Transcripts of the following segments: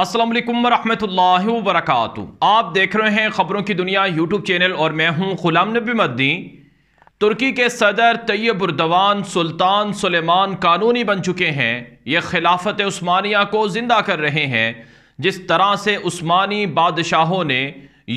असलम वरहमल वरक आप देख रहे हैं ख़बरों की दुनिया यूट्यूब चैनल और मैं हूं गुलाम नबी मद्दी तुर्की के सदर तैयब उर्दवान सुल्तान सुलेमान कानूनी बन चुके हैं ये खिलाफत उस्मानिया को ज़िंदा कर रहे हैं जिस तरह से उस्मानी बादशाहों ने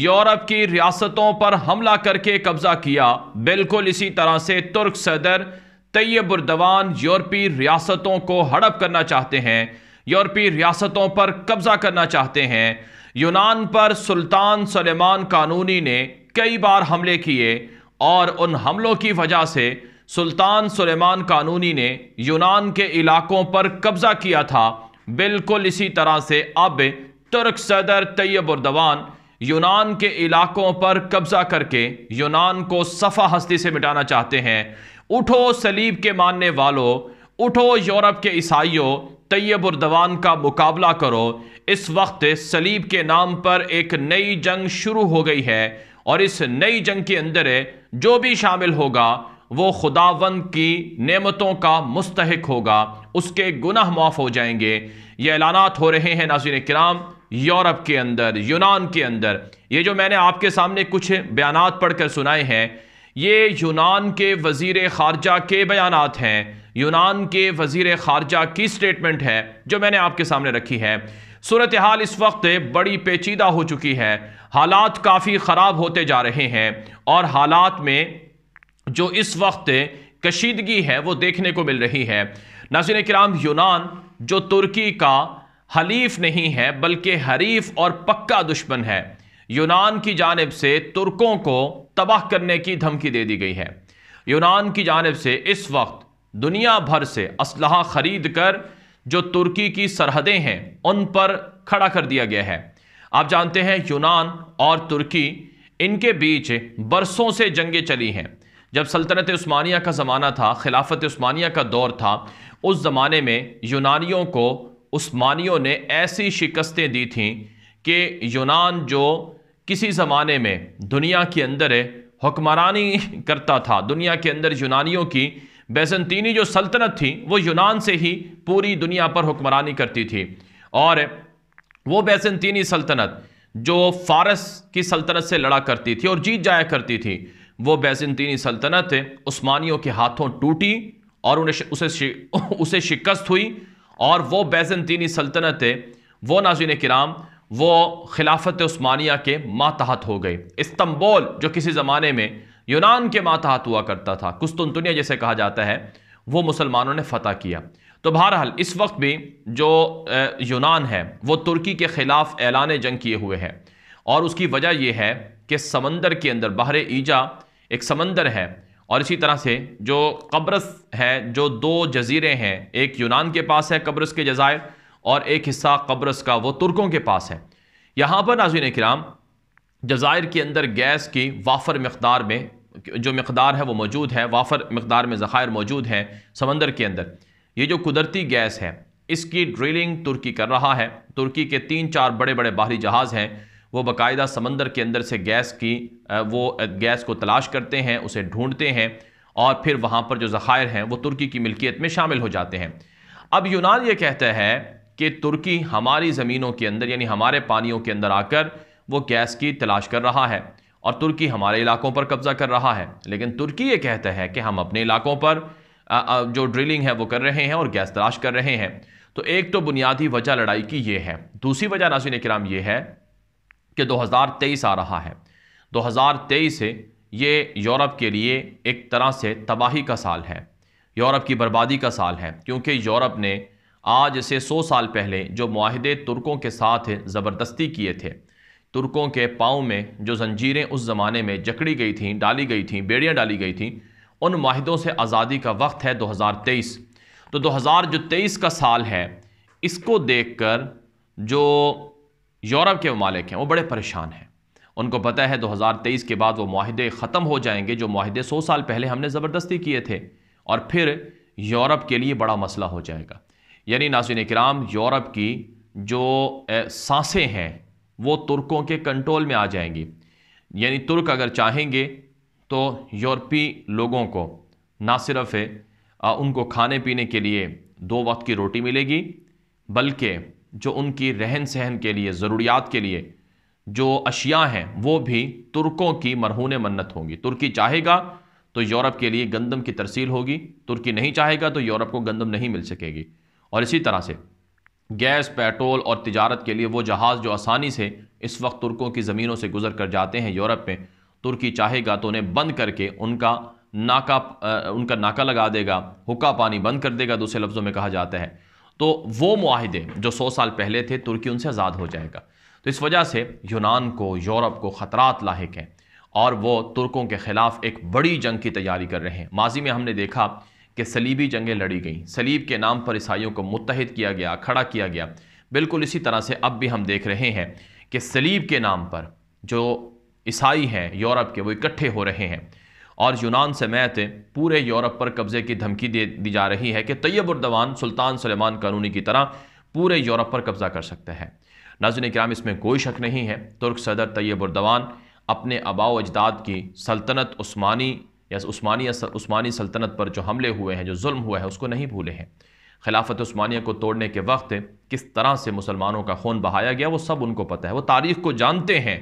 यूरोप की रियासतों पर हमला करके कब्ज़ा किया बिल्कुल इसी तरह से तुर्क सदर तैयब उर्दवान यूरोपी रियासतों को हड़प करना चाहते हैं यूरोपीय रियासतों पर कब्जा करना चाहते हैं यूनान पर सुल्तान सलेमान कानूनी ने कई बार हमले किए और उन हमलों की वजह से सुल्तान सलेमान कानूनी ने यूनान के इलाकों पर कब्जा किया था बिल्कुल इसी तरह से अब तुर्क सदर तैयब उर्दवान यूनान के इलाकों पर कब्जा करके यूनान को सफ़ा हस्ती से मिटाना चाहते हैं उठो सलीब के मानने वालों उठो यूरोप के ईसाइयों तैयब उर्दवान का मुकाबला करो इस वक्त सलीब के नाम पर एक नई जंग शुरू हो गई है और इस नई जंग के अंदर जो भी शामिल होगा वो खुदावंद की नेमतों का मुस्तक होगा उसके गुनाह माफ़ हो जाएंगे ये ऐलानात हो रहे हैं नाजिन कराम यूरोप के अंदर यूनान के अंदर ये जो मैंने आपके सामने कुछ बयान पढ़कर सुनाए हैं ये यूनान के वजीर ख़ारजा के बयान हैं यूनान के वजीर ख़ारजा की स्टेटमेंट है जो मैंने आपके सामने रखी है सूरत हाल इस वक्त बड़ी पेचीदा हो चुकी है हालात काफ़ी ख़राब होते जा रहे हैं और हालात में जो इस वक्त कशीदगी है वो देखने को मिल रही है नाजिन कराम यूनान जो तुर्की का हलीफ नहीं है बल्कि हरीफ और पक्का दुश्मन है यूनान की जानब से तुर्कों को तबाह करने की धमकी दे दी गई है यूनान की जानब से इस वक्त दुनिया भर से असलहा खरीद कर जो तुर्की की सरहदें हैं उन पर खड़ा कर दिया गया है आप जानते हैं यूनान और तुर्की इनके बीच बरसों से जंगें चली हैं जब सल्तनत उस्मानिया का ज़माना था खिलाफत उस्मानिया का दौर था उस ज़माने में यूनानियों को उस्मानियों ने ऐसी शिकस्तें दी थीं कि यूनान जो किसी ज़माने में दुनिया के अंदर हुक्मरानी करता था दुनिया के अंदर यूनानियों की बैजंतीनी जो सल्तनत थी वो यूनान से ही पूरी दुनिया पर हुक्मरानी करती थी और वो बैजंतीनी सल्तनत जो फारस की सल्तनत से लड़ा करती थी और जीत जाया करती थी वो बैजंतीनी सल्तनत उस्मानियों के हाथों टूटी और उन्हें उसे उसे शिकस्त हुई और वो बैजंतीनी सल्तनत वो नाजिन कराम वो खिलाफत उस्मानिया के मातहत हो गए इस्तंबोल जो किसी ज़माने में यूनान के मातहत हुआ करता था कुस्तुनतुनिया जैसे कहा जाता है वो मुसलमानों ने फतह किया तो बहरहाल इस वक्त भी जो यूनान है वो तुर्की के ख़िलाफ़ ऐलान जंग किए हुए हैं और उसकी वजह यह है कि समंदर के अंदर बाहर ईजा एक समंदर है और इसी तरह से जो कब्रस है जो दो जजीरे हैं एक यूनान के पास है कब्रस के जजायर और एक हिस्सा कब्रस का वो तुर्कों के पास है यहाँ पर नाजिन कराम जजायर के अंदर गैस की वाफर मकदार में जो मकदार है वो मौजूद है वाफर मकदार में ज़ायर मौजूद हैं समंदर के अंदर ये जो कुदरती गैस है इसकी ड्रिलिंग तुर्की कर रहा है तुर्की के तीन चार बड़े बड़े बाहरी जहाज़ हैं वो बाकायदा समंदर के अंदर से गैस की वो गैस को तलाश करते हैं उसे ढूंढते हैं और फिर वहाँ पर जो ज़ायर हैं वो तुर्की की मिल्कियत में शामिल हो जाते हैं अब यूनान ये कहता है कि तुर्की हमारी ज़मीनों के अंदर यानी हमारे पानियों के अंदर आकर वो गैस की तलाश कर रहा है और तुर्की हमारे इलाकों पर कब्ज़ा कर रहा है लेकिन तुर्की ये कहता है कि हम अपने इलाकों पर जो ड्रिलिंग है वो कर रहे हैं और गैस तलाश कर रहे हैं तो एक तो बुनियादी वजह लड़ाई की ये है दूसरी वजह नासिन कराम ये है कि 2023 आ रहा है 2023 से ये यूरोप के लिए एक तरह से तबाही का साल है यूरोप की बर्बादी का साल है क्योंकि यूरोप ने आज से सौ साल पहले जो माहदे तुर्कों के साथ ज़बरदस्ती किए थे तुर्कों के पाँव में जो जंजीरें उस ज़माने में जकड़ी गई थीं डाली गई थीं बेड़ियाँ डाली गई थीं उन माहदों से आज़ादी का वक्त है 2023 तो 2023 का साल है इसको देख कर जो यूरोप के ममालिक हैं वो बड़े परेशान हैं उनको पता है 2023 के बाद वो माहदे ख़त्म हो जाएंगे जो माहदे सौ साल पहले हमने ज़बरदस्ती किए थे और फिर यूरोप के लिए बड़ा मसला हो जाएगा यानी नाजिन कराम यूरोप की जो सांसें हैं वो तुर्कों के कंट्रोल में आ जाएंगी यानी तुर्क अगर चाहेंगे तो यूरोपी लोगों को ना सिर्फ उनको खाने पीने के लिए दो वक्त की रोटी मिलेगी बल्कि जो उनकी रहन सहन के लिए ज़रूरियात के लिए जो अशिया हैं वो भी तुर्कों की मरहून मन्नत होंगी तुर्की चाहेगा तो यूरोप के लिए गंदम की तरसील होगी तुर्की नहीं चाहेगा तो यूरोप को गंदम नहीं मिल सकेगी और इसी तरह से गैस पेट्रोल और तजारत के लिए वो जहाज़ जो आसानी से इस वक्त तुर्कों की ज़मीनों से गुजर कर जाते हैं यूरोप में तुर्की चाहेगा तो उन्हें बंद करके उनका नाका उनका नाका लगा देगा हुक्का पानी बंद कर देगा दूसरे लफ्ज़ों में कहा जाता है तो वो माहदे जो सौ साल पहले थे तुर्की उनसे आज़ाद हो जाएगा तो इस वजह से यूनान को यूरोप को ख़तरा लाक हैं और वो तुर्कों के ख़िलाफ़ एक बड़ी जंग की तैयारी कर रहे हैं माजी में हमने देखा कि सलीबी जंगें लड़ी गईं सलीब के नाम पर ईसाइयों को मुतहद किया गया खड़ा किया गया बिल्कुल इसी तरह से अब भी हम देख रहे हैं कि सलीब के नाम पर जो ईसाई हैं यूरोप के वो इकट्ठे हो रहे हैं और यूनान समेत पूरे यूरोप पर कब्ज़े की धमकी दे दी जा रही है कि तैयब उर्दवान सुल्तान सलेमान कानूनी की तरह पूरे यूरोप पर कब्ज़ा कर सकते हैं नाजन कराम इसमें कोई शक नहीं है तुर्क सदर तैयब उर्दवान अपने आबाओ अजदाद की सल्तनत उस्मानी या उस्मानी सल्तनत पर जो हमले हुए हैं जो जुल्म हुआ है उसको नहीं भूले हैं खिलाफत स्मानिया को तोड़ने के वक्त किस तरह से मुसलमानों का खून बहाया गया वो सब उनको पता है वो तारीख को जानते हैं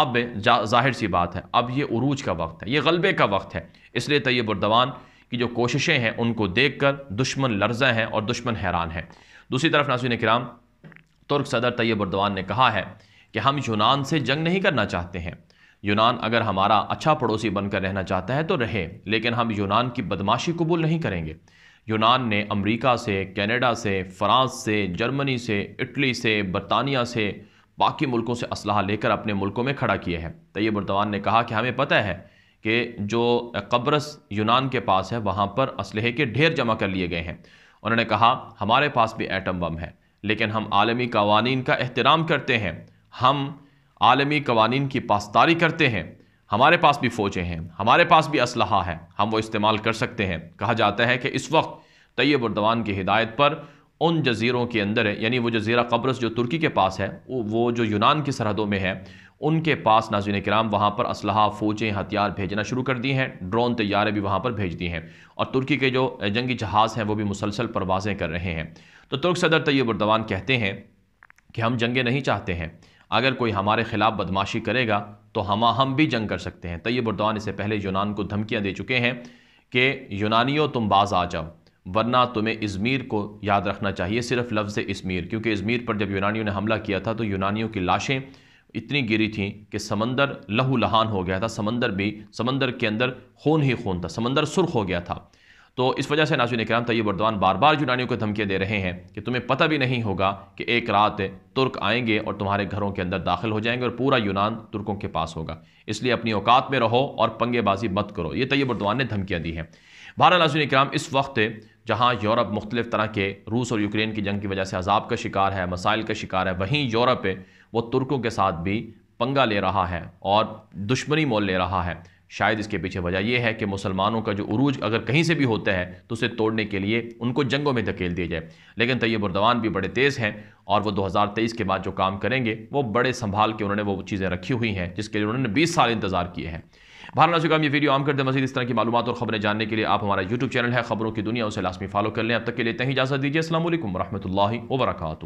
अब जाहिर सी बात है अब ये उरूज का वक्त है ये गलबे का वक्त है इसलिए तैयब उर्दवान की जो कोशिशें हैं उनको देख कर दुश्मन लर्जा हैं और दुश्मन हैरान हैं दूसरी तरफ नासिन कराम तुर्क सदर तैयब उर्दवान ने कहा है कि हम यूनान से जंग नहीं करना चाहते हैं यूनान अगर हमारा अच्छा पड़ोसी बनकर रहना चाहता है तो रहे लेकिन हम यूनान की बदमाशी कबूल नहीं करेंगे यूनान ने अमेरिका से कनाडा से फ्रांस से जर्मनी से इटली से बरतानिया से बाकी मुल्कों से असलाह लेकर अपने मुल्कों में खड़ा किए हैं तैयब अरदवान ने कहा कि हमें पता है कि जो कब्रस यूनान के पास है वहाँ पर इसलहे के ढेर जमा कर लिए गए हैं उन्होंने कहा हमारे पास भी एटम बम है लेकिन हम आलमी कवानीन का एहतराम करते हैं हम आलमी कवानीन की पासदारी करते हैं हमारे पास भी फ़ौजें हैं हमारे पास भी असलहा है हम वो इस्तेमाल कर सकते हैं कहा जाता है कि इस वक्त तैयब उर्दवान की हिदायत पर उन जजीरों के अंदर है यानी वो जजीरा कब्रस जो तुर्की के पास है वो जो यूनान की सरहदों में है उनके पास नाजिन कराम वहाँ पर असलहा फ़ौजें हथियार भेजना शुरू कर दी हैं ड्रोन तैयारे भी वहाँ पर भेज दिए हैं और तुर्की के जो जंगी जहाज़ हैं वो भी मुसलसल परवाजें कर रहे हैं तो तुर्क सदर तैयब उर्दवान कहते हैं कि हम जंगें नहीं चाहते हैं अगर कोई हमारे ख़िलाफ़ बदमाशी करेगा तो हम हम भी जंग कर सकते हैं तैयब उर्दवान इससे पहले यूनान को धमकियाँ दे चुके हैं कि यूनानियों तुम बाज आ जाओ वरना तुम्हें इज़मीर को याद रखना चाहिए सिर्फ लफ्ज़ इज़मीर क्योंकि इज़मीर पर जब यूनानियों ने हमला किया था तो यूनानियों की लाशें इतनी गिरी थी कि समंदर लहू लहान हो गया था समंदर भी समंदर के अंदर खून ही खून था समंदर सुर्ख हो गया था तो इस वजह से नाजुन कराम तैयब बर्दवान बार बार यूनानियों को धमकियाँ दे रहे हैं कि तुम्हें पता भी नहीं होगा कि एक रात तुर्क आएंगे और तुम्हारे घरों के अंदर दाखिल हो जाएंगे और पूरा यूनान तुर्कों के पास होगा इसलिए अपनी औकात में रहो और पंगेबाजी मत करो ये तयब बर्दवान ने धमकियाँ दी हैं भारत नाजुन कराम इस वक्त जहाँ यूरोप मुख्तलिफ तरह के रूस और यूक्रेन की जंग की वजह से अजाब का शिकार है मसाइल का शिकार है वहीं यूरोप वो तुर्कों के साथ भी पंगा ले रहा है और दुश्मनी मोल ले रहा है शायद इसके पीछे वजह यह है कि मुसलमानों का जो उरूज अगर कहीं से भी होता है तो उसे तोड़ने के लिए उनको जंगों में धकेल दिया जाए लेकिन तैयब उर्दवान भी बड़े तेज़ हैं और वो 2023 के बाद जो काम करेंगे वो बड़े संभाल के उन्होंने वो चीज़ें रखी हुई हैं जिसके लिए उन्होंने बीस साल इंतज़ार किए हैं भारत नाजुकाम ये वीडियो आम करते मजीद इस तरह की मालूम और खबरें जानने के लिए आप हमारा यूट्यूब चैनल है खबरों की दुनिया उसे लाजमी फॉलो कर लें अब तक के लिए ही इजाज़त दीजिए असल वरहमल वर्का